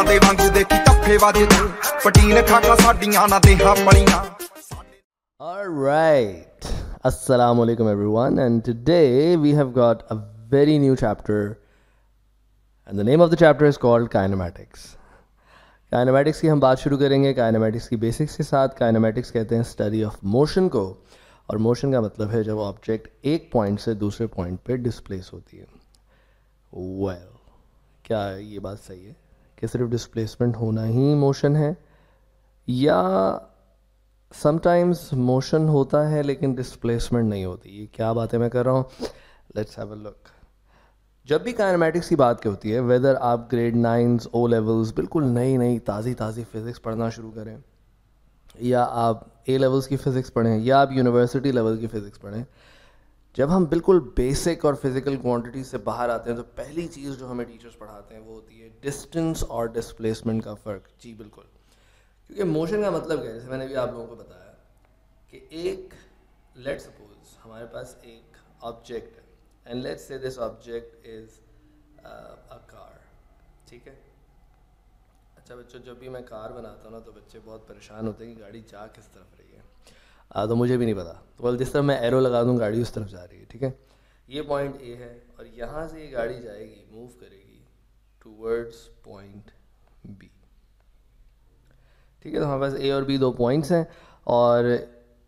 ਕੁੜੀਆਂ ਦੇ ਵਾਂਗੂ ਦੇਖੀ ਟੱਫੇ ਵਾਦੇ ਤੂੰ ਪਟੀਨ ਖਾਕਾ ਸਾਡੀਆਂ ਨਾ ਦੇਹਾਂ ਪਲੀਆਂ की हम बात शुरू करेंगे काइनेमेटिक्स की बेसिक्स के साथ काइनेमेटिक्स कहते हैं स्टडी ऑफ मोशन को और मोशन का मतलब है जब ऑब्जेक्ट एक पॉइंट से दूसरे पॉइंट पे डिस्प्लेस होती है वेल well, क्या ये बात सही है कि सिर्फ डिस्प्लेसमेंट होना ही मोशन है या समटाइम्स मोशन होता है लेकिन डिस्प्लेसमेंट नहीं होती ये क्या बातें मैं कर रहा हूँ लेट्स हैव अ लुक जब भी काइनमेटिक्स की बात की होती है वेदर आप ग्रेड नाइन्स ओ लेवल्स बिल्कुल नई नई ताज़ी ताज़ी फिज़िक्स पढ़ना शुरू करें या आप ए लेवल्स की फ़िज़िक्स पढ़ें या आप यूनिवर्सिटी लेवल की फ़िज़िक्स पढ़ें जब हम बिल्कुल बेसिक और फिज़िकल क्वांटिटी से बाहर आते हैं तो पहली चीज़ जो हमें टीचर्स पढ़ाते हैं वो होती है डिस्टेंस और डिस्प्लेसमेंट का फ़र्क जी बिल्कुल क्योंकि मोशन का मतलब क्या है जैसे मैंने भी आप लोगों को बताया कि एक लेट सपोज हमारे पास एक ऑब्जेक्ट है and let's say this object is a car ठीक है अच्छा बच्चों जब भी मैं कार बनाता हूँ ना तो बच्चे बहुत परेशान होते हैं कि गाड़ी जा किस तरफ आ, तो मुझे भी नहीं पता तो बोल जिस तरह मैं एरो लगा दूँ गाड़ी उस तरफ जा रही है ठीक है ये पॉइंट ए है और यहाँ से ये गाड़ी जाएगी मूव करेगी टूवर्ड्स पॉइंट बी ठीक है तो हमारे पास ए और बी दो पॉइंट्स हैं और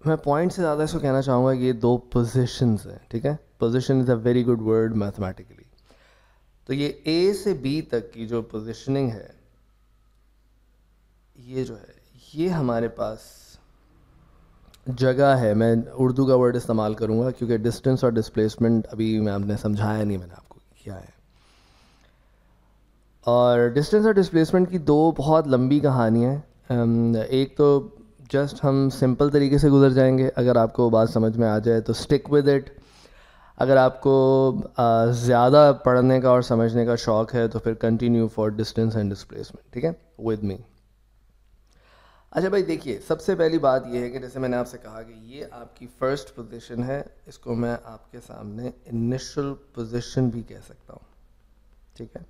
मैं पॉइंट से ज़्यादा इसको कहना चाहूँगा कि ये दो पोजिशंस हैं ठीक है position is a very good word mathematically तो ये ए से बी तक की जो पोजिशनिंग है ये जो है ये हमारे पास जगह है मैं उर्दू का वर्ड इस्तेमाल करूँगा क्योंकि डिस्टेंस और डिस्प्लेसमेंट अभी मैं आपने समझाया नहीं मैंने आपको क्या है और डिस्टेंस और डिस्प्लेसमेंट की दो बहुत लंबी कहानियाँ एक तो जस्ट हम सिंपल तरीके से गुजर जाएंगे अगर आपको बात समझ में आ जाए तो स्टिक विद इट अगर आपको ज़्यादा पढ़ने का और समझने का शौक़ है तो फिर continue for distance and displacement ठीक है विद मी अच्छा भाई देखिए सबसे पहली बात यह है कि जैसे मैंने आपसे कहा कि ये आपकी फ़र्स्ट पोजीशन है इसको मैं आपके सामने इनिशियल पोजीशन भी कह सकता हूँ ठीक है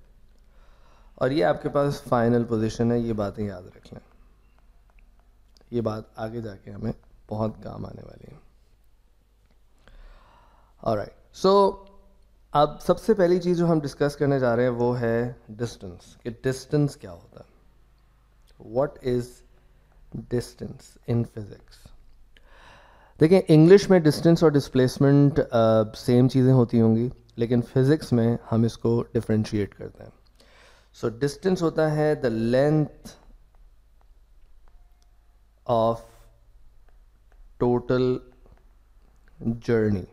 और ये आपके पास फाइनल पोजीशन है ये बातें याद रख लें ये बात आगे जाके हमें बहुत काम आने वाली है और राइट सो अब सबसे पहली चीज़ जो हम डिस्कस करने जा रहे हैं वो है डिस्टेंस कि डिस्टेंस क्या होता है what is distance in physics देखिए इंग्लिश में डिस्टेंस और डिस्प्लेसमेंट सेम चीज़ें होती होंगी लेकिन फिज़िक्स में हम इसको डिफ्रेंशिएट करते हैं सो so, डिस्टेंस होता है the length of total journey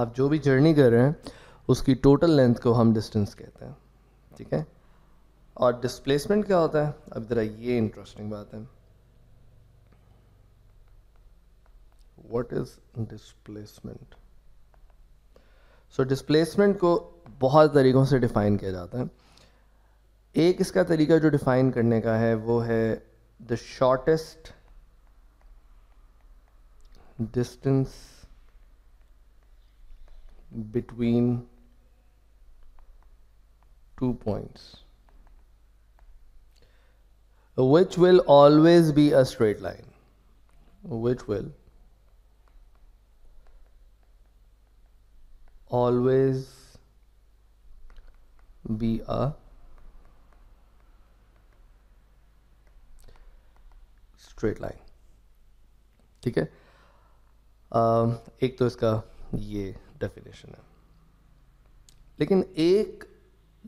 आप जो भी जर्नी कर रहे हैं उसकी टोटल लेंथ को हम डिस्टेंस कहते हैं ठीक है और डिस्प्लेसमेंट क्या होता है अब ज़रा ये इंटरेस्टिंग बात है what is displacement so displacement को बहुत तरीक़ों से डिफ़ाइन किया जाता है एक इसका तरीका जो डिफ़ाइन करने का है वो है the shortest distance between two points which will always be a straight line which will always be a straight line ठीक है uh, एक तो इसका ये डेफिनेशन है लेकिन एक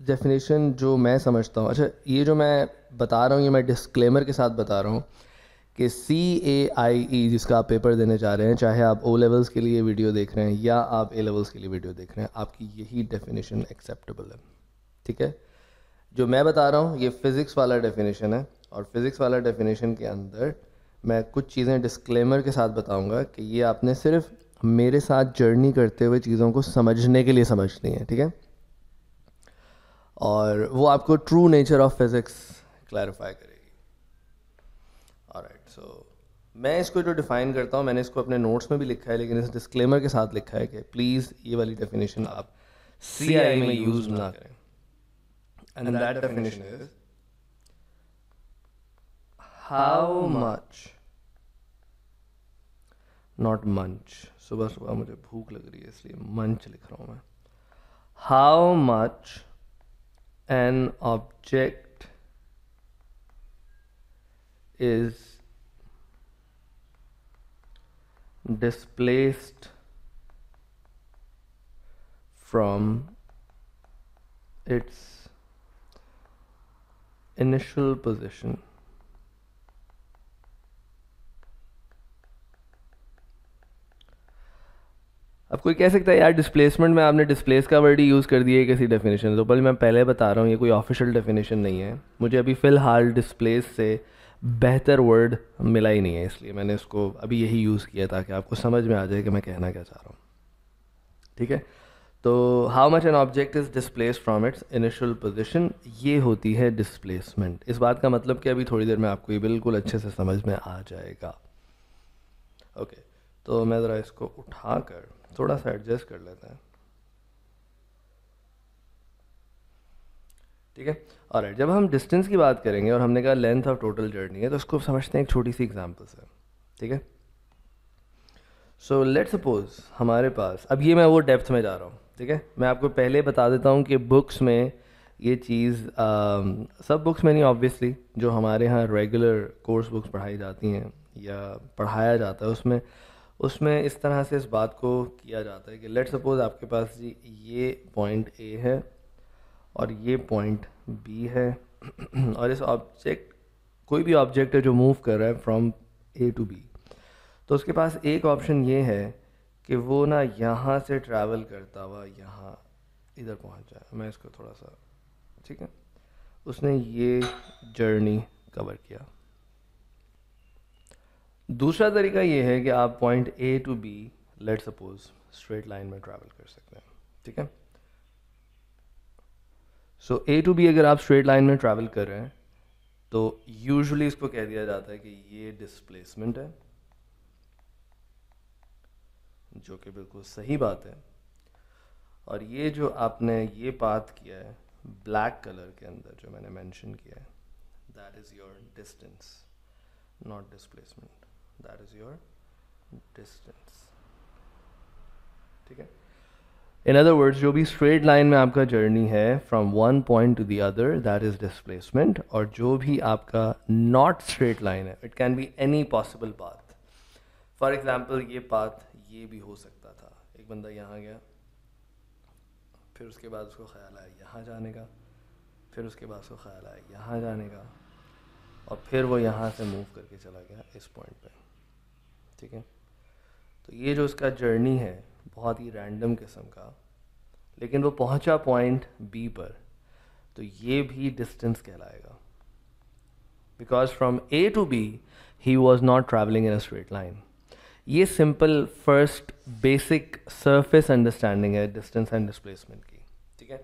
डेफिनेशन जो मैं समझता हूँ अच्छा ये जो मैं बता रहा हूँ ये मैं डिस्क्लेमर के साथ बता रहा हूँ कि सी ए आई ई जिसका आप पेपर देने जा रहे हैं चाहे आप ओ लेवल्स के लिए वीडियो देख रहे हैं या आप ए लेवल्स के लिए वीडियो देख रहे हैं आपकी यही डेफिनेशन एक्सेप्टेबल है ठीक है जो मैं बता रहा हूँ ये फ़िज़िक्स वाला डेफिनेशन है और फिज़िक्स वाला डेफिनेशन के अंदर मैं कुछ चीज़ें डिस्क्लेमर के साथ बताऊँगा कि ये आपने सिर्फ मेरे साथ जर्नी करते हुए चीज़ों को समझने के लिए समझनी है ठीक है और वो आपको true nature of physics clarify करेगी और राइट सो मैं इसको जो डिफ़ाइन करता हूँ मैंने इसको अपने नोट्स में भी लिखा है लेकिन इस डिस्क्लेमर के साथ लिखा है कि प्लीज़ ये वाली डेफिनेशन आप सी आई में यूज़ ना करें and that definition is how much not much सुबह सुबह मुझे भूख लग रही है इसलिए मंच लिख रहा हूँ मैं how much an object is displaced from its initial position अब कोई कह सकता है यार डिस्प्लेसमेंट में आपने डिस्प्लेस का वर्ड ही यूज़ कर दिया है किसी डेफिनेशन तो बल्कि मैं पहले बता रहा हूँ ये कोई ऑफिशियल डेफिनेशन नहीं है मुझे अभी फ़िलहाल डिस्प्लेस से बेहतर वर्ड मिला ही नहीं है इसलिए मैंने इसको अभी यही यूज़ किया ताकि आपको समझ में आ जाए कि मैं कहना क्या चाह रहा हूँ ठीक है तो how much an object is displace from its initial position ये होती है डिस्प्लेसमेंट इस बात का मतलब कि अभी थोड़ी देर में आपको ये बिल्कुल अच्छे से समझ में आ जाएगा ओके okay, तो मैं ज़रा इसको उठा कर थोड़ा सा एडजस्ट कर लेते हैं ठीक है और right, जब हम डिस्टेंस की बात करेंगे और हमने कहा लेंथ ऑफ टोटल जर्नी है तो उसको समझते हैं एक छोटी सी एग्जांपल से ठीक है सो लेट सपोज हमारे पास अब ये मैं वो डेप्थ में जा रहा हूँ ठीक है मैं आपको पहले बता देता हूँ कि बुक्स में ये चीज़ um, सब बुक्स में नहीं ऑब्वियसली जो हमारे यहाँ रेगुलर कोर्स बुक्स पढ़ाई जाती हैं या पढ़ाया जाता है उसमें उसमें इस तरह से इस बात को किया जाता है कि लेट सपोज़ आपके पास जी ये पॉइंट ए है और ये पॉइंट बी है और इस ऑब्जेक्ट कोई भी ऑब्जेक्ट है जो मूव कर रहा है फ्रॉम ए टू बी तो उसके पास एक ऑप्शन ये है कि वो ना यहाँ से ट्रैवल करता हुआ यहाँ इधर पहुँच जाए मैं इसको थोड़ा सा ठीक है उसने ये जर्नी कवर किया दूसरा तरीका ये है कि आप point A to B let suppose straight line में ट्रैवल कर सकते हैं ठीक है सो ए टू बी अगर आप स्ट्रेट लाइन में ट्रैवल कर रहे हैं तो यूजुअली इसको कह दिया जाता है कि ये डिस्प्लेसमेंट है जो कि बिल्कुल सही बात है और ये जो आपने ये पाथ किया है ब्लैक कलर के अंदर जो मैंने मेंशन किया है that is your distance not displacement that is your distance ठीक है इन अदर वर्ड्स जो भी स्ट्रेट लाइन में आपका जर्नी है from one point to the other that is displacement और जो भी आपका नॉट स्ट्रेट लाइन है it can be any possible path for example ये पाथ ये भी हो सकता था एक बंदा यहाँ गया फिर उसके बाद उसको ख्याल आया यहाँ जाने का फिर उसके बाद उसको ख्याल आया यहाँ जाने का और फिर वो यहाँ से मूव करके चला गया इस पॉइंट पर ठीक है तो ये जो उसका जर्नी है बहुत ही रैंडम किस्म का लेकिन वो पहुंचा पॉइंट बी पर तो ये भी डिस्टेंस कहलाएगा because from A to B he was not travelling in a straight line ये simple first basic surface understanding है डिस्टेंस एंड डिस्प्लेसमेंट की ठीक है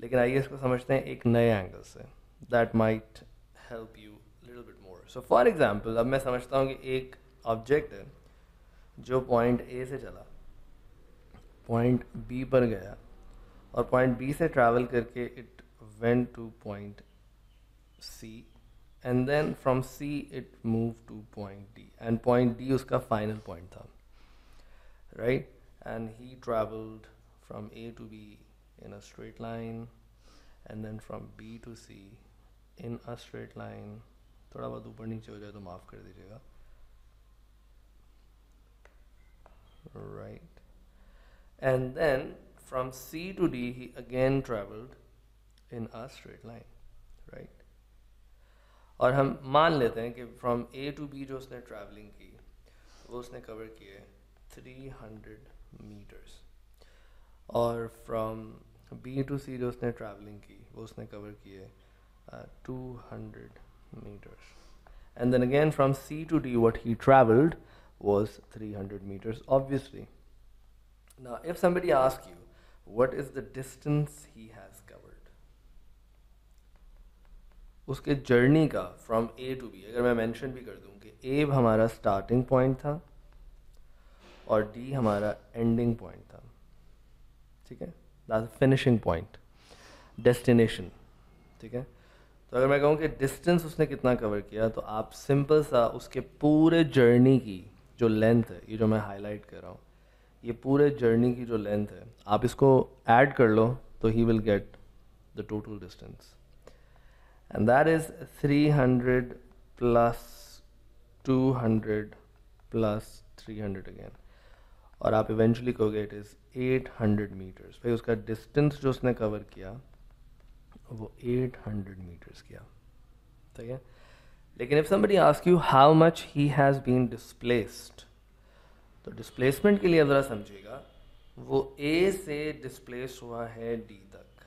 लेकिन आइए इसको समझते हैं एक नए एंगल से that might help you little bit more so for example अब मैं समझता हूँ कि एक ऑब्जेक्ट है जो पॉइंट ए से चला पॉइंट बी पर गया और पॉइंट बी से ट्रैवल करके it went to point C and then from C it move to point D and point D उसका फाइनल पॉइंट था right and he travelled from A to B in a straight line and then from B to C in a straight line थोड़ा बहुत ऊपर नीचे हो जाए तो माफ़ कर दीजिएगा right and then from c to d he again traveled in a straight line right aur hum maan lete from a to b jo usne traveling ki wo usne cover ki 300 meters aur from b to c jo usne traveling ki wo usne cover ki uh, 200 meters and then again from c to d what he traveled was 300 meters obviously now if somebody asks you what is the distance he has covered उसके journey का from A to B अगर मैं mention भी कर दूँ कि ए हमारा starting point था और डी हमारा एंडिंग पॉइंट था ठीक है दैट फिनिशिंग पॉइंट डेस्टिनेशन ठीक है तो अगर मैं कहूँ कि डिस्टेंस उसने कितना कवर किया तो आप सिंपल सा उसके पूरे जर्नी की जो लेंथ है ये जो मैं हाईलाइट कर रहा हूँ ये पूरे जर्नी की जो लेंथ है आप इसको ऐड कर लो तो he will get the total distance and that is 300 plus 200 plus 300 again और आप इवेंचुअली कहोगे इट इज़ 800 मीटर्स भाई उसका डिस्टेंस जो उसने कवर किया वो 800 मीटर्स किया ठीक है लेकिन if somebody ask you how much he has been displaced तो डिस्प्लेसमेंट के लिए ज़रा समझिएगा वो ए से डिस्प्लेस हुआ है डी तक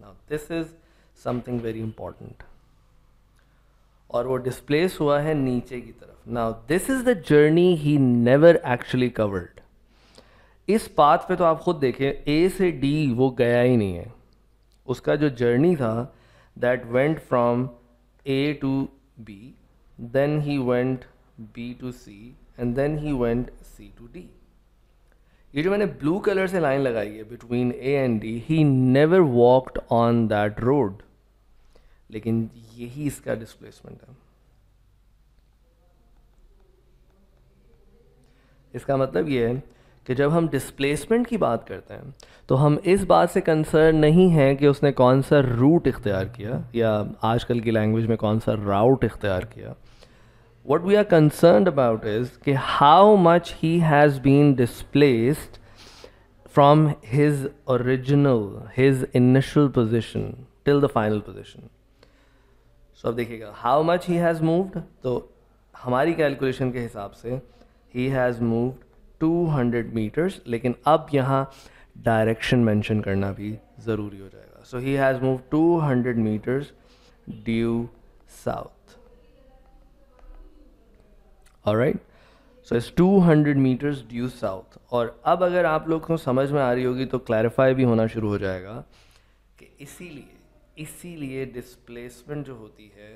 now this is something very important और वो डिस्प्लेस हुआ है नीचे की तरफ now this is the journey he never actually covered इस पाथ पे तो आप खुद देखें ए से डी वो गया ही नहीं है उसका जो जर्नी था that went from A to B, then he went B to C, and then he went C to D. ये जो मैंने ब्लू कलर से लाइन लगाई है between A and D he never walked on that road लेकिन यही इसका displacement है इसका मतलब ये है कि जब हम डिस्प्लेसमेंट की बात करते हैं तो हम इस बात से कंसर्न नहीं है कि उसने कौन सा रूट इख्तियार किया या आजकल की लैंग्वेज में कौन सा राउट इख्तियार किया what we are concern about is कि how much he has been displaced from his original his initial position till the final position so अब देखिएगा how much he has moved तो हमारी कैलकुलेशन के हिसाब से ही हैज़ मूव्ड 200 मीटर्स लेकिन अब यहाँ डायरेक्शन मेंशन करना भी ज़रूरी हो जाएगा so he has move 200 metres due south right so it's 200 metres due south और अब अगर आप लोग को समझ में आ रही होगी तो क्लैरिफाई भी होना शुरू हो जाएगा कि इसीलिए इसीलिए डिस्प्लेसमेंट जो होती है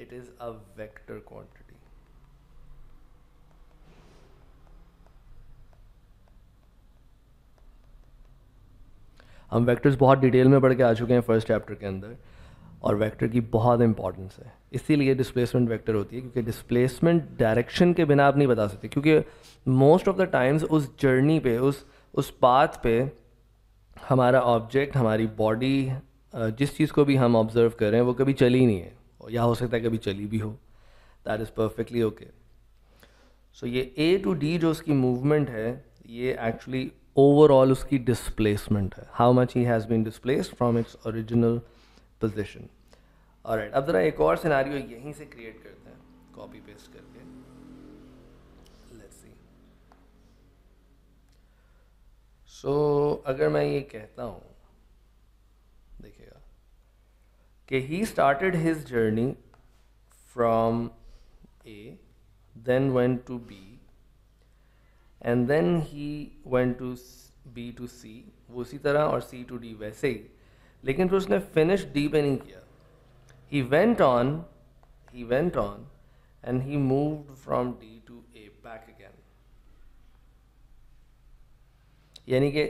it is a vector quantity हम वेक्टर्स बहुत डिटेल में पढ़ के आ चुके हैं फर्स्ट चैप्टर के अंदर और वेक्टर की बहुत इंपॉर्टेंस है इसीलिए डिस्प्लेसमेंट वेक्टर होती है क्योंकि डिस्प्लेसमेंट डायरेक्शन के बिना आप नहीं बता सकते क्योंकि मोस्ट ऑफ द टाइम्स उस जर्नी पे उस उस पाथ पे हमारा ऑब्जेक्ट हमारी बॉडी जिस चीज़ को भी हम ऑब्जर्व कर रहे हैं वो कभी चली नहीं है या हो सकता है कभी चली भी हो that is perfectly okay so ये ए टू डी जो उसकी मूवमेंट है ये एक्चुअली ओवरऑल उसकी डिस्प्लेसमेंट है how much he has been displace from its original position और right, अब ज़रा एक और सिनारियो यहीं से क्रिएट करते हैं कॉपी पेस्ट करके सो so, सो अगर मैं ये कहता हूँ देखिएगा कि he started his journey from A then went to B and then he went to B to C वो उसी तरह और सी टू डी वैसे ही लेकिन फिर उसने फिनिश डी पे नहीं किया he went on he went on and he moved from D to A back again यानी कि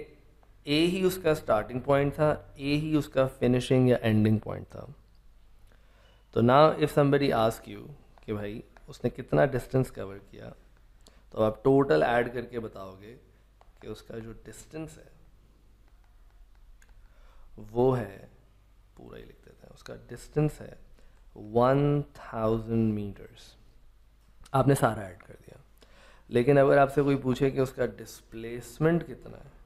ए ही उसका स्टार्टिंग पॉइंट था ए ही उसका फिनिशिंग या एंडिंग पॉइंट था तो now if somebody ask you कि भाई उसने कितना डिस्टेंस कवर किया तो आप टोटल ऐड करके बताओगे कि उसका जो डिस्टेंस है वो है पूरा ही लिख देते हैं उसका डिस्टेंस है वन थाउजेंड मीटर्स आपने सारा ऐड कर दिया लेकिन अगर आपसे कोई पूछे कि उसका डिस्प्लेसमेंट कितना है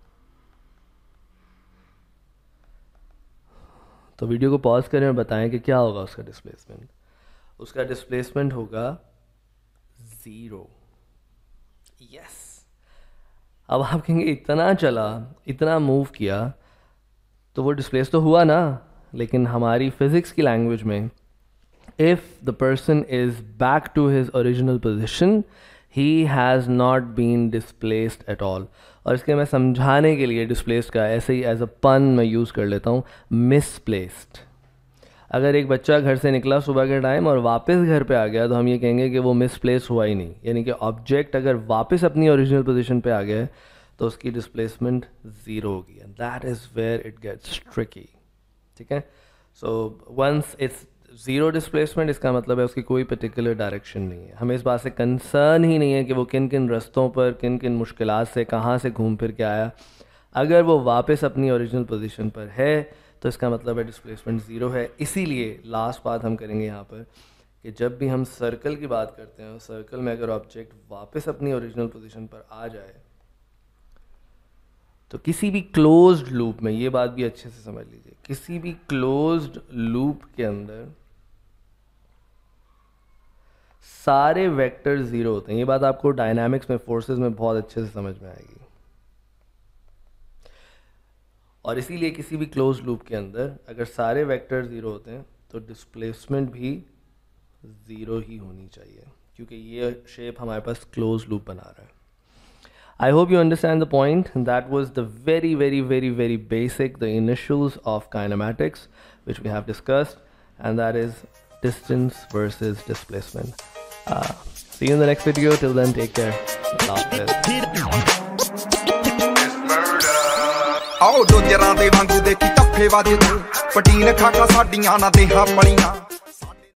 तो वीडियो को पॉज करें और बताएं कि क्या होगा उसका डिस्प्लेसमेंट उसका डिस्प्लेसमेंट होगा ज़ीरो यस अब आप कहेंगे इतना चला इतना मूव किया तो वो डिस्प्लेस तो हुआ ना लेकिन हमारी फिज़िक्स की लैंग्वेज में if the person is back to his original position he has not been displaced at all और इसके मैं समझाने के लिए डिस्प्लेस्ड का ऐसे ही एज अ पन मैं यूज़ कर लेता हूँ मिसप्लेस्ड अगर एक बच्चा घर से निकला सुबह के टाइम और वापस घर पे आ गया तो हम ये कहेंगे कि वो मिसप्लेस हुआ ही नहीं यानी कि ऑब्जेक्ट अगर वापस अपनी ओरिजिनल पोजीशन पे आ गया है तो उसकी डिस्प्लेसमेंट ज़ीरो होगी and that is where it gets tricky ठीक है so once it's zero displacement इसका मतलब है उसकी कोई पर्टिकुलर डायरेक्शन नहीं है हमें इस बात से कंसर्न ही नहीं है कि वो किन किन रस्तों पर किन किन मुश्किल से कहाँ से घूम फिर के आया अगर वो वापस अपनी ओरिजिनल पोजिशन पर है तो इसका मतलब है डिस्प्लेसमेंट ज़ीरो है इसीलिए लास्ट बात हम करेंगे यहाँ पर कि जब भी हम सर्कल की बात करते हैं सर्कल में अगर ऑब्जेक्ट वापस अपनी ओरिजिनल पोजीशन पर आ जाए तो किसी भी क्लोज्ड लूप में ये बात भी अच्छे से समझ लीजिए किसी भी क्लोज्ड लूप के अंदर सारे वेक्टर ज़ीरो होते हैं ये बात आपको डायनामिक्स में फोर्सेस में बहुत अच्छे से समझ में आएगी और इसीलिए किसी भी क्लोज लूप के अंदर अगर सारे वेक्टर ज़ीरो होते हैं तो डिस्प्लेसमेंट भी ज़ीरो ही होनी चाहिए क्योंकि ये शेप हमारे पास क्लोज लूप बना रहा है I hope you understand the point. That was the very, very, very, very basic, the initials of kinematics, which we have discussed, and that is distance versus displacement. Uh, see you in the next video. Till then, take care. ਉਹ ਡੋਜਰਾਂ ਦੇ ਵਾਂਗੂ ਦੇਖੀ ਵਾਦੇ ਤੂੰ ਪਟੀਨ ਖਾਕਾ ਸਾਡੀਆਂ ਨਾ ਦੇਹਾਂ ਪਲੀਆਂ